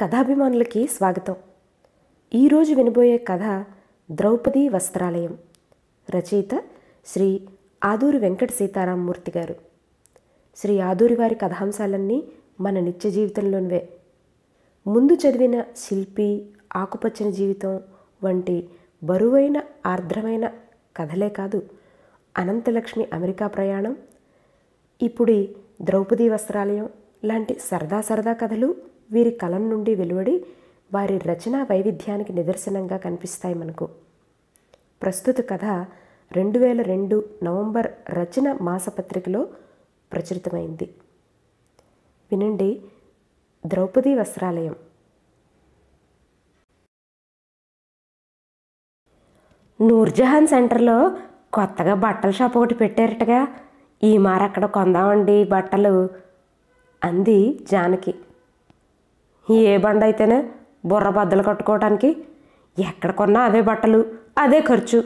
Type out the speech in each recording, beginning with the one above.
కథాభిమానులకి స్వాగతం ఈరోజు వినబోయే కథ ద్రౌపది వస్త్రాలయం రచయిత శ్రీ ఆదూరి వెంకట సీతారామమూర్తి గారు శ్రీ ఆదూరి వారి కథాంశాలన్నీ మన నిత్య జీవితంలోనివే ముందు చదివిన శిల్పి ఆకుపచ్చని జీవితం వంటి బరువైన ఆర్ద్రమైన కథలే కాదు అనంతలక్ష్మి అమెరికా ప్రయాణం ఇప్పుడు ద్రౌపది వస్త్రాలయం లాంటి సరదా సరదా కథలు వీరి కలం నుండి వెలువడి వారి రచనా వైవిధ్యానికి నిదర్శనంగా కనిపిస్తాయి మనకు ప్రస్తుత కథ రెండు వేల రెండు నవంబర్ రచన మాసపత్రికలో ప్రచురితమైంది వినండి ద్రౌపది వస్త్రాలయం నూర్జహాన్ సెంటర్లో కొత్తగా బట్టల షాప్ ఒకటి పెట్టారటగా ఈ మారక్కడ కొందామండి బట్టలు అంది జానకి ఏ బండ అయితేనే బుర్ర బద్దలు కట్టుకోవటానికి ఎక్కడ కొన్నా అవే బట్టలు అదే ఖర్చు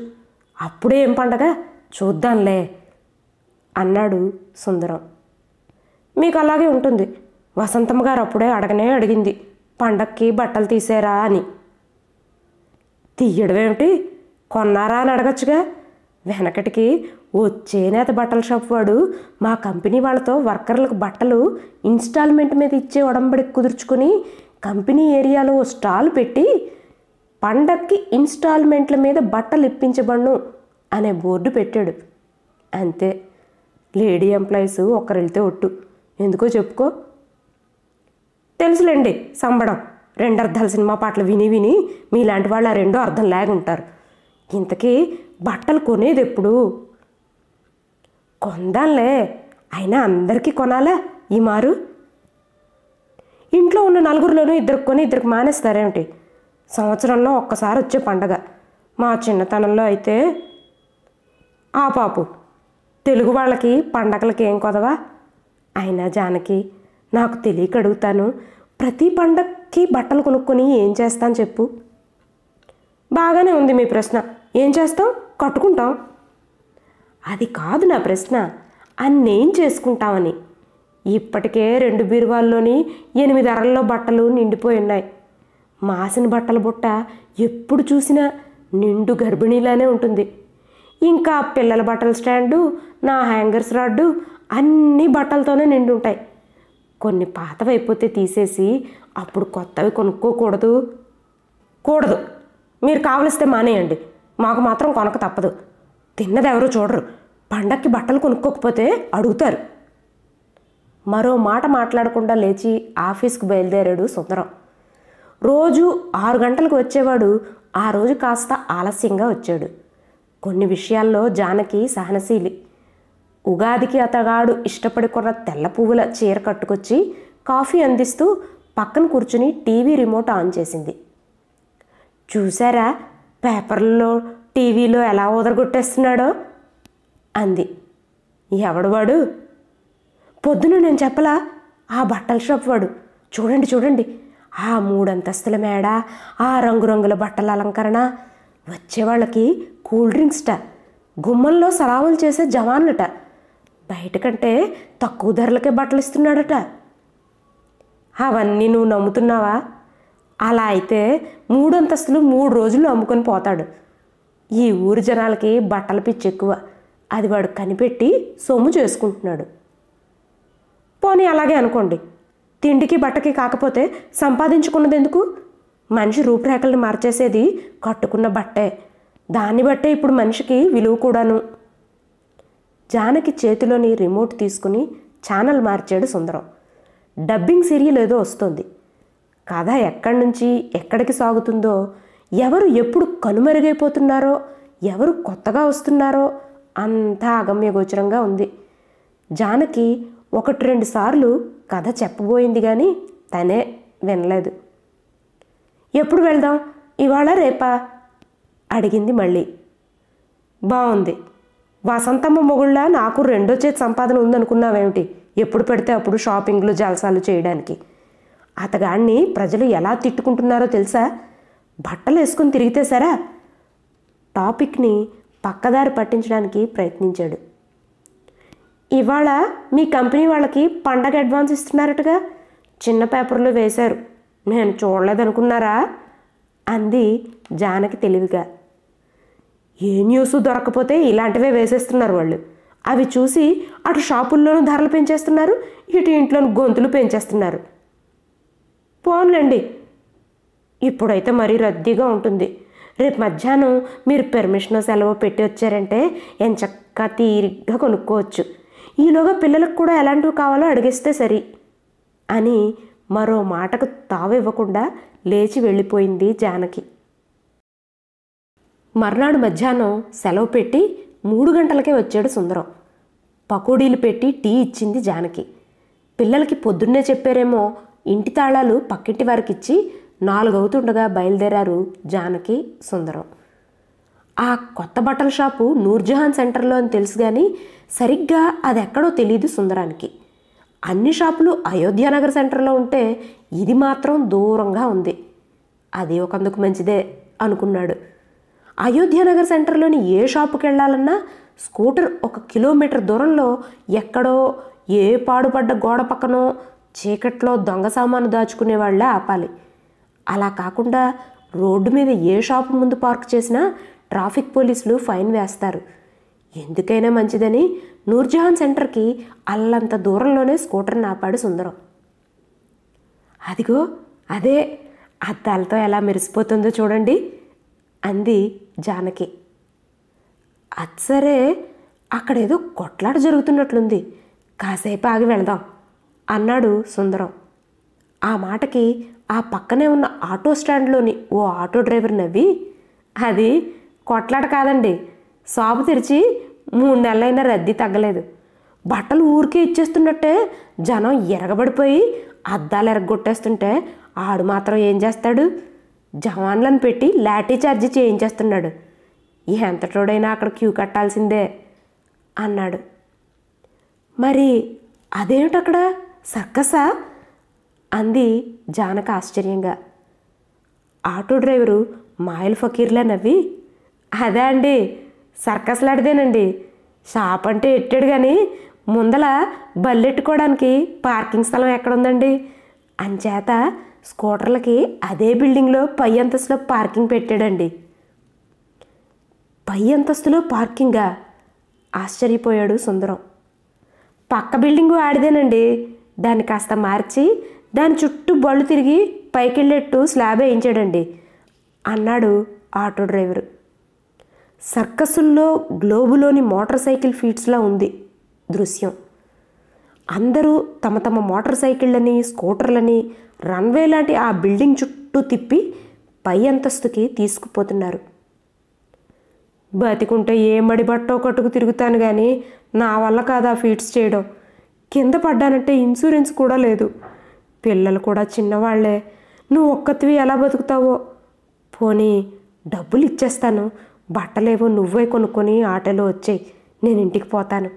అప్పుడే ఏం పండగ చూద్దాంలే అన్నాడు సుందరం మీకు అలాగే ఉంటుంది వసంతమ్మ గారు అప్పుడే అడగనే అడిగింది పండక్కి బట్టలు తీసేరా అని తీయడం ఏమిటి కొన్నారా అని అడగచ్చుగా వెనకటికి ఓ చేనేత బట్టల షాప్ వాడు మా కంపెనీ వాళ్ళతో వర్కర్లకు బట్టలు ఇన్స్టాల్మెంట్ మీద ఇచ్చే ఉడంబడి కుదుర్చుకొని కంపెనీ ఏరియాలో ఓ స్టాల్ పెట్టి పండక్కి ఇన్స్టాల్మెంట్ల మీద బట్టలు ఇప్పించబడ్ను అనే బోర్డు పెట్టాడు అంతే లేడీ ఎంప్లాయీస్ ఒక్కరెళ్తే ఒట్టు ఎందుకో చెప్పుకో తెలుసులేండి సంబడం రెండు అర్థాల సినిమా పాటలు విని విని మీలాంటి వాళ్ళు ఆ రెండో అర్థం లేకుంటారు ఇంతకీ బట్టలు కొనేది ఎప్పుడు కొందాంలే అయినా అందరికీ కొనాలా ఈ మారు ఇంట్లో ఉన్న నలుగురిలోనూ ఇద్దరికి కొని ఇద్దరికి మానేస్తారేమిటి సంవత్సరంలో ఒక్కసారి వచ్చే పండగ మా చిన్నతనంలో అయితే ఆ పాపు తెలుగు వాళ్ళకి పండగలకి ఏం కొదవా అయినా జానకి నాకు తెలియక అడుగుతాను ప్రతి పండక్కి బట్టలు కొనుక్కొని ఏం చేస్తాను చెప్పు బాగానే ఉంది మీ ప్రశ్న ఏం చేస్తాం కట్టుకుంటాం అది కాదు నా ప్రశ్న అన్నేం చేసుకుంటామని ఇప్పటికే రెండు బీరువాల్లోని ఎనిమిది అరల్లో బట్టలు నిండిపోయి ఉన్నాయి మాసిన బట్టల బుట్ట ఎప్పుడు చూసినా నిండు గర్భిణీలానే ఉంటుంది ఇంకా పిల్లల బట్టల స్టాండు నా హ్యాంగర్స్ రాడ్డు అన్ని బట్టలతోనే నిండి ఉంటాయి కొన్ని పాతవైపోతే తీసేసి అప్పుడు కొత్తవి కొనుక్కోకూడదు కూడదు మీరు కావలిస్తే మానేయండి మాకు మాత్రం కొనక తప్పదు తిన్నదెవరూ చూడరు పండక్కి బట్టలు కొనుక్కోకపోతే అడుగుతారు మరో మాట మాట్లాడకుండా లేచి ఆఫీస్కు బయలుదేరాడు సుందరం రోజు ఆరు గంటలకు వచ్చేవాడు ఆ రోజు కాస్త ఆలస్యంగా వచ్చాడు కొన్ని విషయాల్లో జానకి సహనశీలి ఉగాదికి అతగాడు ఇష్టపడి కొన్న తెల్ల పువ్వుల చీర కట్టుకొచ్చి కాఫీ అందిస్తూ పక్కన కూర్చుని టీవీ రిమోట్ ఆన్ చేసింది చూసారా పేపర్లో టీవీలో ఎలా ఊదరగొట్టేస్తున్నాడో అంది ఎవడువాడు పొద్దున నేను చెప్పలా ఆ బట్టల షాప్ వాడు చూడండి చూడండి ఆ మూడంతస్తుల మేడ ఆ రంగురంగుల బట్టల అలంకరణ వచ్చేవాళ్ళకి కూల్ డ్రింక్స్ట గుమ్మంలో సలావులు చేసే జవాన్లట బయటకంటే తక్కువ ధరలకే బట్టలు ఇస్తున్నాడట అవన్నీ నువ్వు నమ్ముతున్నావా అలా అయితే మూడు అంతస్తులు మూడు రోజులు అమ్ముకొని పోతాడు ఈ ఊరు జనాలకి బట్టల పిచ్చి ఎక్కువ అది వాడు కనిపెట్టి సొమ్ము చేసుకుంటున్నాడు పోనీ అలాగే అనుకోండి తిండికి బట్టకి కాకపోతే సంపాదించుకున్నది ఎందుకు మనిషి రూపురేఖలను మార్చేసేది కట్టుకున్న బట్టే దాన్ని బట్టే ఇప్పుడు మనిషికి విలువ కూడాను జానకి చేతిలోని రిమోట్ తీసుకుని ఛానల్ మార్చాడు సుందరం డబ్బింగ్ సీరియల్ ఏదో వస్తుంది కథ ఎక్కడి నుంచి ఎక్కడికి సాగుతుందో ఎవరు ఎప్పుడు కనుమరుగైపోతున్నారో ఎవరు కొత్తగా వస్తున్నారో అంతా అగమ్యగోచరంగా ఉంది జానకి ఒకటి రెండు సార్లు కథ చెప్పబోయింది కానీ తనే వినలేదు ఎప్పుడు వెళ్దాం ఇవాళ రేపా అడిగింది మళ్ళీ బాగుంది వసంతమ్మ మొగుళ్ళ నాకు రెండో చేతి సంపాదన ఉందనుకున్నావేమిటి ఎప్పుడు పెడితే అప్పుడు షాపింగ్లు జలసాలు చేయడానికి అతగాణ్ణి ప్రజలు ఎలా తిట్టుకుంటున్నారో తెలుసా బట్టలు వేసుకుని తిరిగితే సరా టాపిక్ని పక్కదారి పట్టించడానికి ప్రయత్నించాడు ఇవాళ మీ కంపెనీ వాళ్ళకి పండగ అడ్వాన్స్ ఇస్తున్నారటగా చిన్న పేపర్లో వేశారు నేను చూడలేదనుకున్నారా అంది జానకి తెలివిగా ఏ న్యూస్ దొరకపోతే ఇలాంటివే వేసేస్తున్నారు వాళ్ళు అవి చూసి అటు షాపుల్లోనూ ధరలు పెంచేస్తున్నారు ఇటు ఇంట్లోనూ గొంతులు పెంచేస్తున్నారు పోన్లండి ఇప్పుడైతే మరీ రద్దీగా ఉంటుంది రేపు మధ్యాహ్నం మీరు పెర్మిషన్ సెలవు పెట్టి వచ్చారంటే ఎంచక్క తీరిగ్గా కొనుక్కోవచ్చు ఈలోగా పిల్లలకు కూడా ఎలాంటివి కావాలో అడిగిస్తే సరి అని మరో మాటకు తావివ్వకుండా లేచి వెళ్ళిపోయింది జానకి మర్నాడు మధ్యాహ్నం సెలవు పెట్టి మూడు గంటలకే వచ్చాడు సుందరం పకోడీలు పెట్టి టీ ఇచ్చింది జానకి పిల్లలకి పొద్దున్నే చెప్పారేమో ఇంటి తాళాలు పక్కింటి వారికి ఇచ్చి నాలుగవుతుండగా బయలుదేరారు జానకి సుందరం ఆ కొత్త బట్టల షాపు నూర్జహాన్ సెంటర్లో అని తెలుసు కానీ సరిగ్గా అది ఎక్కడో తెలియదు సుందరానికి అన్ని షాపులు అయోధ్యానగర్ సెంటర్లో ఉంటే ఇది మాత్రం దూరంగా ఉంది అది ఒకందుకు మంచిదే అనుకున్నాడు అయోధ్యానగర్ సెంటర్లోని ఏ షాపుకి వెళ్ళాలన్నా స్కూటర్ ఒక కిలోమీటర్ దూరంలో ఎక్కడో ఏ పాడుపడ్డ గోడ పక్కనో చీకట్లో దొంగ సామాను దాచుకునే వాళ్ళే ఆపాలి అలా కాకుండా రోడ్డు మీద ఏ షాపు ముందు పార్క్ చేసినా ట్రాఫిక్ పోలీసులు ఫైన్ వేస్తారు ఎందుకైనా మంచిదని నూర్జహాన్ సెంటర్కి అల్లంత దూరంలోనే స్కూటర్ నాపాడు సుందరం అదిగో అదే అద్దాలతో ఎలా మెరిసిపోతుందో చూడండి అంది జానకి అచ్చరే అక్కడేదో కొట్లాట జరుగుతున్నట్లుంది కాసేపు ఆగి వెళదాం అన్నాడు సుందరం ఆ మాటకి ఆ పక్కనే ఉన్న ఆటో స్టాండ్లోని ఓ ఆటో డ్రైవర్ నవ్వి అది కొట్లాట కాదండి షాపు తెరిచి మూడు నెలలైనా రద్దీ తగ్గలేదు బట్టలు ఊరికే ఇచ్చేస్తున్నట్టే జనం ఎరగబడిపోయి అద్దాలు ఎరగొట్టేస్తుంటే ఆడు మాత్రం ఏం చేస్తాడు జవాన్లను పెట్టి లాఠీ ఛార్జీ చేయించేస్తున్నాడు ఎంతటోడైనా అక్కడ క్యూ కట్టాల్సిందే అన్నాడు మరి అదేమిటక్కడ సర్కసా అంది జానక ఆశ్చర్యంగా ఆటో డ్రైవరు మాయల్ ఫకీర్లా నవ్వి అదే అండి సర్కస్లాడిదేనండి షాప్ అంటే ఎట్టాడు కానీ ముందల బల్లెట్టుకోవడానికి పార్కింగ్ స్థలం ఎక్కడుందండి అంచేత స్కూటర్లకి అదే బిల్డింగ్లో పై అంతస్తులో పార్కింగ్ పెట్టాడండి పై అంతస్తులో పార్కింగా ఆశ్చర్యపోయాడు సుందరం పక్క బిల్డింగు ఆడిదేనండి దాన్ని కాస్త మార్చి దాని చుట్టూ బళ్ళు తిరిగి పైకెళ్ళేట్టు స్లాబ్ వేయించాడండి అన్నాడు ఆటో డ్రైవరు సర్కసుల్లో గ్లోబులోని మోటార్ సైకిల్ ఫీట్స్లా ఉంది దృశ్యం అందరూ తమ తమ మోటార్ సైకిళ్ళని స్కూటర్లని రన్వే లాంటి ఆ బిల్డింగ్ చుట్టూ తిప్పి పై అంతస్తుకి తీసుకుపోతున్నారు బతికుంటే ఏ మడిబట్టో కట్టుకు తిరుగుతాను కానీ నా వల్ల కాదా ఫీట్స్ చేయడం కింద పడ్డానంటే ఇన్సూరెన్స్ కూడా లేదు పిల్లలు కూడా చిన్నవాళ్లే నువ్వు ఒక్కతివి ఎలా బతుకుతావో పోనీ డబ్బులు ఇచ్చేస్తాను బట్టలేవో నువ్వే కొనుక్కొని ఆటలో వచ్చాయి నేను ఇంటికి పోతాను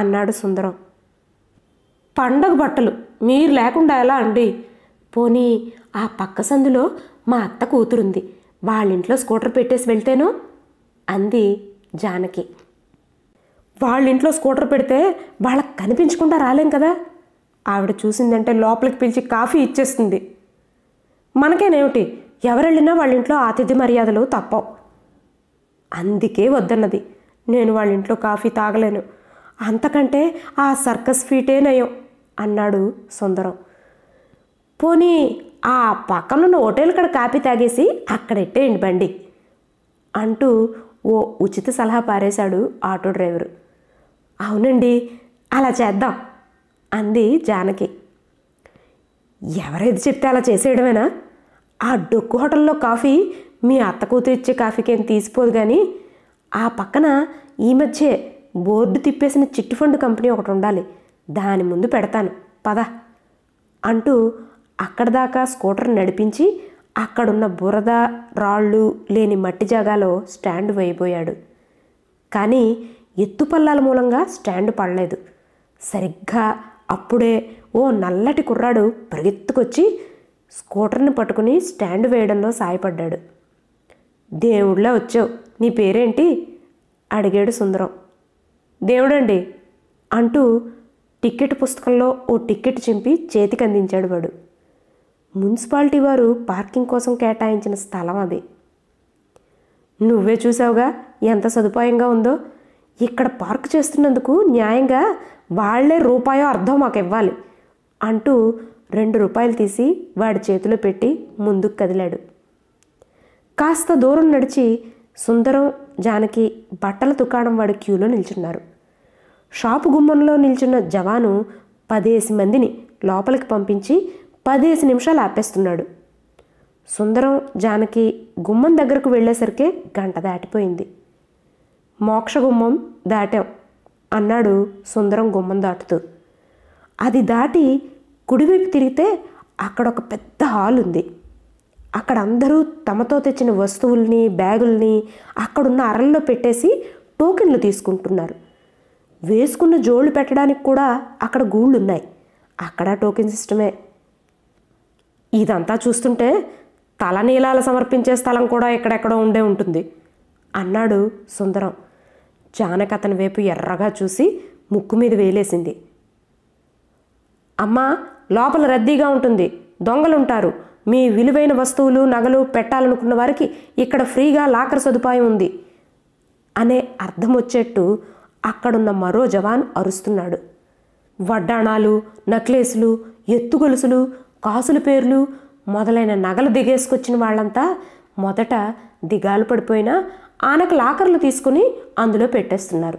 అన్నాడు సుందరం పండగ బట్టలు మీరు లేకుండా ఎలా అండి పోనీ ఆ పక్క సందులో మా అత్త కూతురుంది వాళ్ళింట్లో స్కూటర్ పెట్టేసి వెళ్తేను అంది జానకి వాళ్ళ ఇంట్లో స్కూటర్ పెడితే వాళ్ళకి కనిపించకుండా రాలేం కదా ఆవిడ చూసిందంటే లోపలికి పిలిచి కాఫీ ఇచ్చేస్తుంది మనకేనేమిటి ఎవరెళ్ళినా వాళ్ళ ఇంట్లో ఆతిథ్య మర్యాదలు తప్పవు అందుకే వద్దన్నది నేను వాళ్ళ ఇంట్లో కాఫీ తాగలేను అంతకంటే ఆ సర్కస్ ఫీటే నయం అన్నాడు సుందరం పోనీ ఆ పక్కనున్న హోటల్ కడ కాఫీ తాగేసి అక్కడెట్టేయండి బండి అంటూ ఓ ఉచిత సలహా పారేశాడు ఆటో డ్రైవరు అవునండి అలా చేద్దాం అంది జానకి ఎవరేది చెప్తే అలా చేసేయడమేనా ఆ డొక్కు హోటల్లో కాఫీ మీ అత్త కూతురు ఇచ్చే కాఫీకి ఏం తీసిపోదు కానీ ఆ పక్కన ఈ మధ్య బోర్డు తిప్పేసిన చిట్ ఫండ్ కంపెనీ ఒకటి ఉండాలి దాని ముందు పెడతాను పద అంటూ అక్కడ దాకా స్కూటర్ నడిపించి అక్కడున్న బురద రాళ్ళు లేని మట్టి జాగాలో స్టాండ్ వేయబోయాడు కానీ ఎత్తుపల్లాల మూలంగా స్టాండ్ పడలేదు సరిగ్గా అప్పుడే ఓ నల్లటి కుర్రాడు పరిగెత్తుకొచ్చి స్కూటర్ని పట్టుకుని స్టాండ్ వేయడంలో సాయపడ్డాడు దేవుళ్ళ వచ్చావు నీ పేరేంటి అడిగాడు సుందరం దేవుడండి అంటూ టికెట్ పుస్తకంలో ఓ టికెట్ చింపి చేతికి అందించాడు వాడు మున్సిపాలిటీ వారు పార్కింగ్ కోసం కేటాయించిన స్థలం అది నువ్వే చూసావుగా ఎంత సదుపాయంగా ఉందో ఇక్కడ పార్క్ చేస్తున్నందుకు న్యాయంగా వాళ్లే రూపాయో అర్థం మాకు ఇవ్వాలి అంటూ రెండు రూపాయలు తీసి వాడి చేతిలో పెట్టి ముందుకు కదిలాడు కాస్త దూరం నడిచి సుందరం జానకి బట్టల దుకాణం వాడి క్యూలో నిల్చున్నారు షాపు గుమ్మంలో నిల్చున్న జవాను పదేసి మందిని లోపలికి పంపించి పదేసి నిమిషాలు ఆపేస్తున్నాడు సుందరం జానకి గుమ్మం దగ్గరకు వెళ్ళేసరికి గంట దాటిపోయింది మోక్షగుమ్మం దాటాం అన్నాడు సుందరం గుమ్మం దాటుతూ అది దాటి కుడివైపు తిరిగితే అక్కడ ఒక పెద్ద హాల్ ఉంది అక్కడ అందరూ తమతో తెచ్చిన వస్తువుల్ని బ్యాగుల్ని అక్కడున్న అరల్లో పెట్టేసి టోకెన్లు తీసుకుంటున్నారు వేసుకున్న జోళ్ళు పెట్టడానికి కూడా అక్కడ గూళ్ళు ఉన్నాయి అక్కడ టోకెన్ సిస్టమే ఇదంతా చూస్తుంటే తలనీలాలు సమర్పించే స్థలం కూడా ఎక్కడెక్కడో ఉండే ఉంటుంది అన్నాడు సుందరం జానక అతని వైపు ఎర్రగా చూసి ముక్కు మీద వేలేసింది అమ్మా లోపల రద్దీగా ఉంటుంది దొంగలుంటారు మీ విలువైన వస్తువులు నగలు పెట్టాలనుకున్న వారికి ఇక్కడ ఫ్రీగా లాకర్ సదుపాయం ఉంది అనే అర్థం వచ్చేట్టు అక్కడున్న మరో జవాన్ అరుస్తున్నాడు వడ్డాణాలు నక్లెస్లు ఎత్తుగొలుసులు కాసుల పేర్లు మొదలైన నగలు దిగేసుకొచ్చిన వాళ్ళంతా మొదట దిగాలు పడిపోయినా ఆనకు లాకర్లు తీసుకుని అందులో పెట్టేస్తున్నారు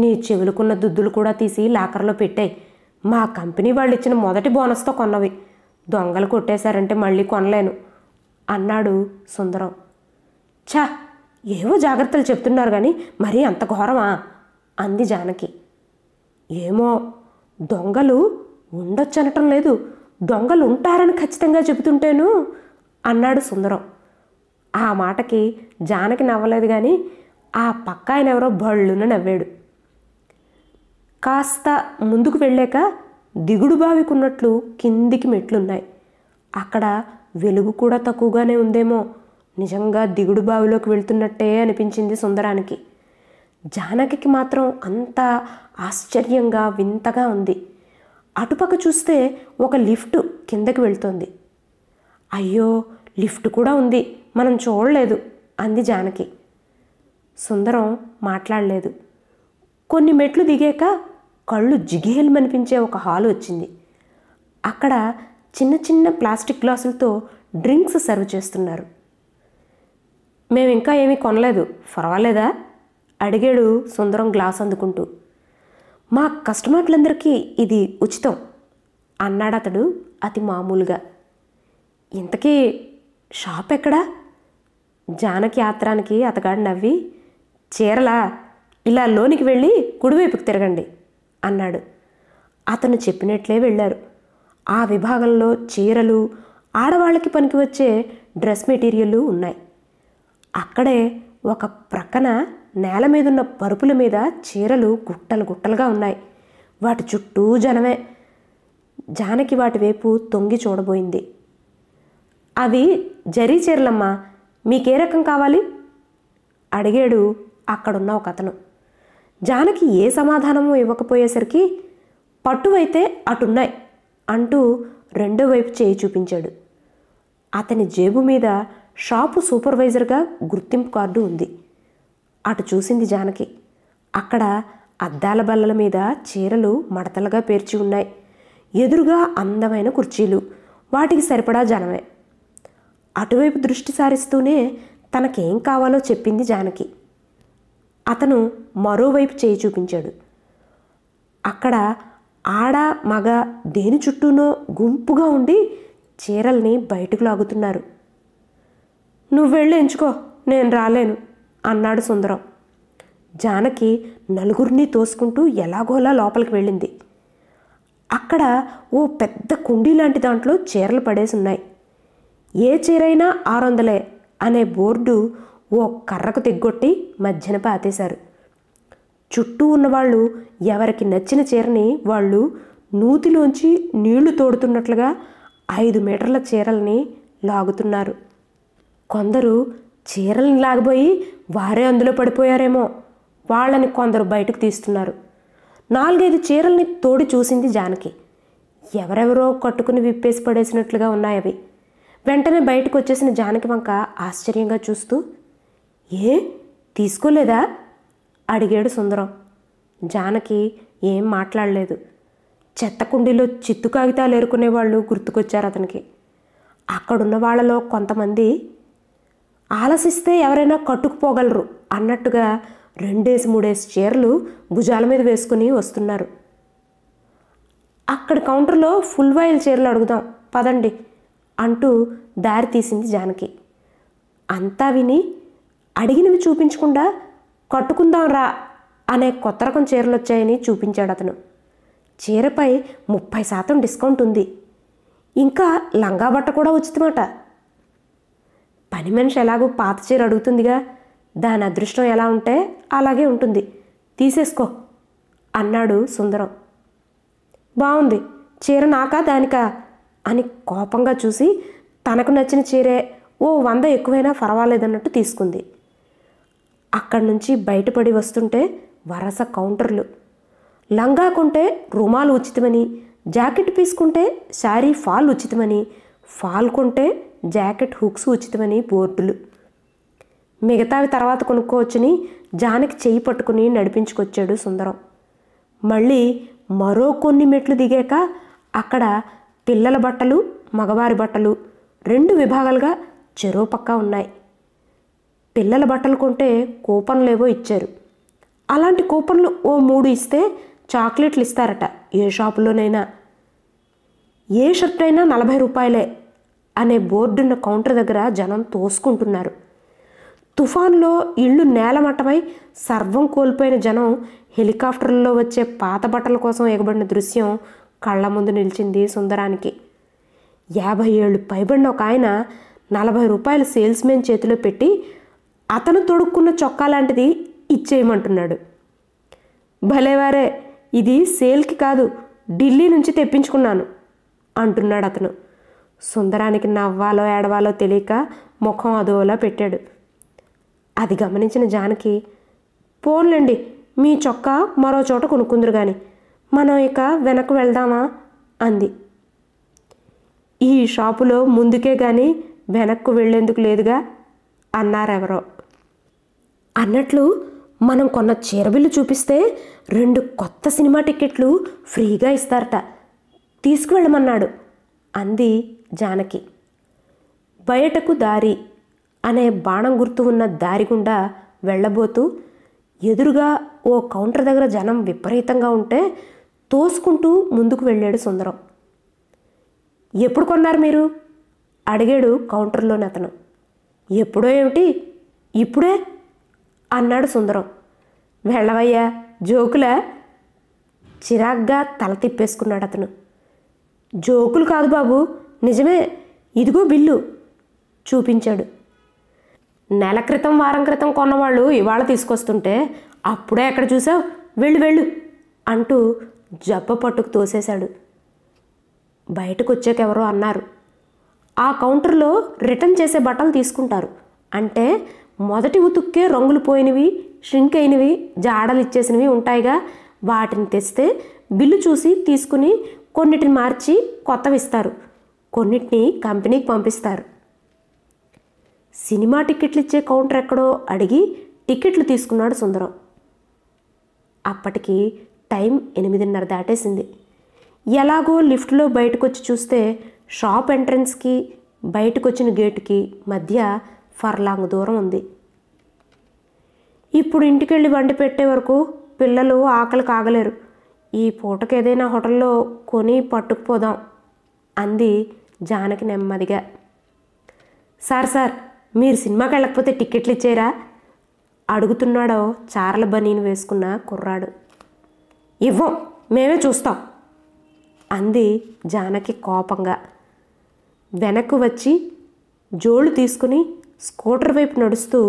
నీ చెవులుకున్న దుద్దులు కూడా తీసి లాకర్లో పెట్టాయి మా కంపెనీ వాళ్ళు ఇచ్చిన మొదటి బోనస్తో కొన్నవి దొంగలు కొట్టేశారంటే మళ్ళీ కొనలేను అన్నాడు సుందరం ఛా ఏవో జాగ్రత్తలు చెప్తున్నారు కానీ మరీ అంత ఘోరమా అంది జానకి ఏమో దొంగలు ఉండొచ్చనటం లేదు దొంగలు ఉంటారని ఖచ్చితంగా చెబుతుంటేను అన్నాడు సుందరం ఆ మాటకి జానకి నవ్వలేదు కానీ ఆ పక్క ఆయన ఎవరో బళ్ళున నవ్వాడు కాస్త ముందుకు వెళ్ళాక దిగుడు బావికున్నట్లు కిందికి మెట్లున్నాయి అక్కడ వెలుగు కూడా తక్కువగానే ఉందేమో నిజంగా దిగుడు బావిలోకి వెళ్తున్నట్టే అనిపించింది సుందరానికి జానకి మాత్రం అంత ఆశ్చర్యంగా వింతగా ఉంది అటుపక్క చూస్తే ఒక లిఫ్ట్ కిందకి వెళ్తోంది అయ్యో లిఫ్ట్ కూడా ఉంది మనం చూడలేదు అంది జానకి సుందరం మాట్లాడలేదు కొన్ని మెట్లు దిగాక కళ్ళు జిగేల్మనిపించే ఒక హాల్ వచ్చింది అక్కడ చిన్న చిన్న ప్లాస్టిక్ గ్లాసులతో డ్రింక్స్ సర్వ్ చేస్తున్నారు మేము ఇంకా ఏమీ కొనలేదు పర్వాలేదా అడిగాడు సుందరం గ్లాస్ అందుకుంటూ మా కస్టమర్లందరికీ ఇది ఉచితం అన్నాడు అతడు అతి మామూలుగా ఇంతకీ షాప్ ఎక్కడా జానకి ఆత్రానికి అతగాడు నవ్వి చీరలా ఇలా లోనికి వెళ్ళి కుడివైపుకు తిరగండి అన్నాడు అతను చెప్పినట్లే వెళ్ళారు ఆ విభాగంలో చీరలు ఆడవాళ్ళకి పనికి వచ్చే డ్రెస్ మెటీరియల్లు ఉన్నాయి అక్కడే ఒక ప్రక్కన నేల మీదున్న పరుపుల మీద చీరలు గుట్టలు గుట్టలుగా ఉన్నాయి వాటి చుట్టూ జనమే జానకి వాటి వైపు తొంగి చూడబోయింది అవి జరీ చీరలమ్మా మీకే రకం కావాలి అడిగాడు అక్కడున్న ఒక అతను జానకి ఏ సమాధానము ఇవ్వకపోయేసరికి పట్టువైతే అటున్నాయి అంటూ రెండో వైపు చేయి చూపించాడు అతని జేబు మీద షాపు సూపర్వైజర్గా గుర్తింపు కార్డు ఉంది అటు చూసింది జానకి అక్కడ అద్దాల బల్లల మీద చీరలు మడతలుగా పేర్చి ఉన్నాయి ఎదురుగా అందమైన కుర్చీలు వాటికి సరిపడా జనమే అటువైపు దృష్టి సారిస్తూనే తనకేం కావాలో చెప్పింది జానకి అతను మరోవైపు చేయి చూపించాడు అక్కడ ఆడ మగ దేని చుట్టూనో గుంపుగా ఉండి చీరల్ని బయటకు లాగుతున్నారు నువ్వెళ్ళి ఎంచుకో నేను రాలేను అన్నాడు సుందరం జానకి నలుగురిని తోసుకుంటూ ఎలాగోలా లోపలికి వెళ్ళింది అక్కడ ఓ పెద్ద కుండీ లాంటి దాంట్లో చీరలు పడేసి ఉన్నాయి ఏ చీరైనా ఆరు వందలే అనే బోర్డు ఓ కర్రకు తెగ్గొట్టి మధ్యన పాతేశారు చుట్టూ ఉన్నవాళ్ళు ఎవరికి నచ్చిన చీరని వాళ్ళు నూతిలోంచి నీళ్లు తోడుతున్నట్లుగా ఐదు మీటర్ల చీరల్ని లాగుతున్నారు కొందరు చీరల్ని లాగబోయి వారే అందులో పడిపోయారేమో వాళ్ళని కొందరు బయటకు తీస్తున్నారు నాలుగైదు చీరల్ని తోడి చూసింది జానకి ఎవరెవరో కట్టుకుని విప్పేసి పడేసినట్లుగా ఉన్నాయి అవి వెంటనే బయటకు వచ్చేసిన జానకి వంక ఆశ్చర్యంగా చూస్తూ ఏ తీసుకోలేదా అడిగాడు సుందరం జానకి ఏం మాట్లాడలేదు చెత్త కుండీలో చిత్తు కాగితాలు ఏరుకునే వాళ్ళు గుర్తుకొచ్చారు అతనికి అక్కడున్న వాళ్ళలో కొంతమంది ఆలసిస్తే ఎవరైనా కట్టుకుపోగలరు అన్నట్టుగా రెండేసి మూడేసి చీరలు భుజాల మీద వేసుకుని వస్తున్నారు అక్కడ కౌంటర్లో ఫుల్ వాయిల్ చీరలు అడుగుదాం పదండి అంటూ దారి తీసింది జానకి అంతా విని అడిగినవి చూపించకుండా కట్టుకుందాం రా అనే కొత్త రకం చీరలు వచ్చాయని చూపించాడు అతను చీరపై ముప్పై శాతం డిస్కౌంట్ ఉంది ఇంకా లంగా బట్ట కూడా ఉచితమాట పని మనిషి ఎలాగో పాత చీర అడుగుతుందిగా దాని అదృష్టం ఎలా ఉంటే అలాగే ఉంటుంది తీసేసుకో అన్నాడు సుందరం బాగుంది చీర నాకా దానికా అని కోపంగా చూసి తనకు నచ్చిన చీరే ఓ వంద ఎక్కువైనా పర్వాలేదన్నట్టు తీసుకుంది అక్కడి నుంచి బయటపడి వస్తుంటే వరస కౌంటర్లు లంగా కొంటే రుమాలు ఉచితమని జాకెట్ పీసుకుంటే శారీ ఫాల్ ఉచితమని ఫాల్ కొంటే జాకెట్ హుక్స్ ఉచితమని బోర్డులు మిగతావి తర్వాత కొనుక్కోవచ్చని జానకి చేయి పట్టుకుని నడిపించుకొచ్చాడు సుందరం మళ్ళీ మరో కొన్ని మెట్లు దిగాక అక్కడ పిల్లల బట్టలు మగవారి బట్టలు రెండు విభాగాలుగా చెరో పక్క ఉన్నాయి పిల్లల బట్టలు కొంటే కూపన్లేవో ఇచ్చారు అలాంటి కూపన్లు ఓ మూడు ఇస్తే చాక్లెట్లు ఇస్తారట ఏ షాపులోనైనా ఏ షర్ట్ అయినా నలభై రూపాయలే అనే బోర్డున్న కౌంటర్ దగ్గర జనం తోసుకుంటున్నారు తుఫాన్లో ఇళ్ళు నేలమట్టమై సర్వం కోల్పోయిన జనం హెలికాప్టర్లో వచ్చే పాత బట్టల కోసం ఎగబడిన దృశ్యం కళ్ళ ముందు నిలిచింది సుందరానికి యాభై ఏళ్ళు పైబడిన ఒక ఆయన నలభై రూపాయలు సేల్స్ మ్యాన్ చేతిలో పెట్టి అతను తొడుక్కున్న చొక్కా లాంటిది ఇచ్చేయమంటున్నాడు భలేవారే ఇది సేల్కి కాదు ఢిల్లీ నుంచి తెప్పించుకున్నాను అంటున్నాడు అతను సుందరానికి నవ్వాలో ఏడవాలో తెలియక ముఖం అదోలా పెట్టాడు అది గమనించిన జానకి పోన్లేండి మీ చొక్కా మరో చోట కొనుక్కుందరు కానీ మనం ఇక వెనక్కు వెళ్దామా అంది ఈ షాపులో ముందుకే కానీ వెనక్కు వెళ్ళేందుకు లేదుగా అన్నారెవరో అన్నట్లు మనం కొన్న చీరబిల్లు చూపిస్తే రెండు కొత్త సినిమా టికెట్లు ఫ్రీగా ఇస్తారట తీసుకువెళ్ళమన్నాడు అంది జానకి బయటకు దారి అనే బాణం గుర్తు ఉన్న దారి గుండా వెళ్ళబోతూ ఎదురుగా ఓ కౌంటర్ దగ్గర జనం విపరీతంగా ఉంటే తోసుకుంటూ ముందుకు వెళ్ళాడు సుందరం ఎప్పుడు కొన్నారు మీరు అడిగాడు కౌంటర్లోని అతను ఎప్పుడో ఏమిటి ఇప్పుడే అన్నాడు సుందరం వెళ్ళవయ్యా జోకులా చిరాగ్గా తల తిప్పేసుకున్నాడు అతను జోకులు కాదు బాబు నిజమే ఇదిగో బిల్లు చూపించాడు నెల క్రితం వారం క్రితం కొన్నవాళ్ళు ఇవాళ తీసుకొస్తుంటే అప్పుడే ఎక్కడ చూసావు వెళ్ళు వెళ్ళు అంటూ జబ్బ పట్టుకు తోసేశాడు బయటకు వచ్చాకెవరో అన్నారు ఆ కౌంటర్లో రిటర్న్ చేసే బట్టలు తీసుకుంటారు అంటే మొదటి ఉతుక్కే రంగులు పోయినవి షింక్ అయినవి జాడలు ఇచ్చేసినవి ఉంటాయిగా వాటిని తెస్తే బిల్లు చూసి తీసుకుని కొన్నిటిని మార్చి కొత్తవి ఇస్తారు కొన్నిటిని కంపెనీకి పంపిస్తారు సినిమా టికెట్లు ఇచ్చే కౌంటర్ ఎక్కడో అడిగి టికెట్లు తీసుకున్నాడు సుందరం అప్పటికి టైం ఎనిమిదిన్నర దాటేసింది ఎలాగో లిఫ్ట్లో బయటకు వచ్చి చూస్తే షాప్ ఎంట్రన్స్కి బయటకు వచ్చిన గేటుకి మధ్య ఫర్లాంగ్ దూరం ఉంది ఇప్పుడు ఇంటికెళ్ళి వండి పెట్టే వరకు పిల్లలు ఆకలి కాగలేరు ఈ పూటకు ఏదైనా హోటల్లో కొని పట్టుకుపోదాం అంది జానకి నెమ్మదిగా సార్ సార్ మీరు సినిమాకి వెళ్ళకపోతే టిక్కెట్లు ఇచ్చారా అడుగుతున్నాడో చార్ల బనీని వేసుకున్న కుర్రాడు ఇవ్వం మేమే చూస్తాం అంది జానకి కోపంగా వెనక్కు వచ్చి జోళ్ళు తీసుకుని స్కూటర్ వైపు నడుస్తూ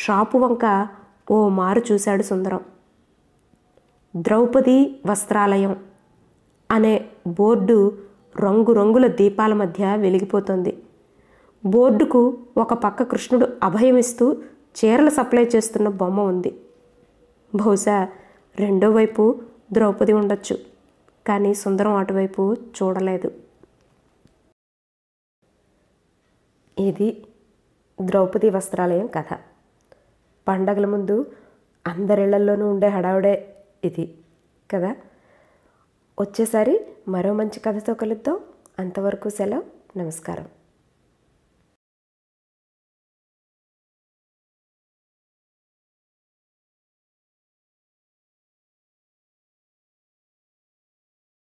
షాపు వంక ఓ మారు చూశాడు సుందరం ద్రౌపది వస్త్రాలయం అనే బోర్డు రంగురంగుల దీపాల మధ్య వెలిగిపోతుంది బోర్డుకు ఒక పక్క కృష్ణుడు అభయమిస్తూ చీరలు సప్లై చేస్తున్న బొమ్మ ఉంది బహుశా రెండో వైపు ద్రౌపది ఉండొచ్చు కానీ సుందరం అటువైపు చూడలేదు ఇది ద్రౌపది వస్త్రాలయం కథ పండగల ముందు అందరిళ్లలోనూ ఉండే హడావుడే ఇది కదా వచ్చేసారి మరో మంచి కథతో కలుద్దాం అంతవరకు సెలవు నమస్కారం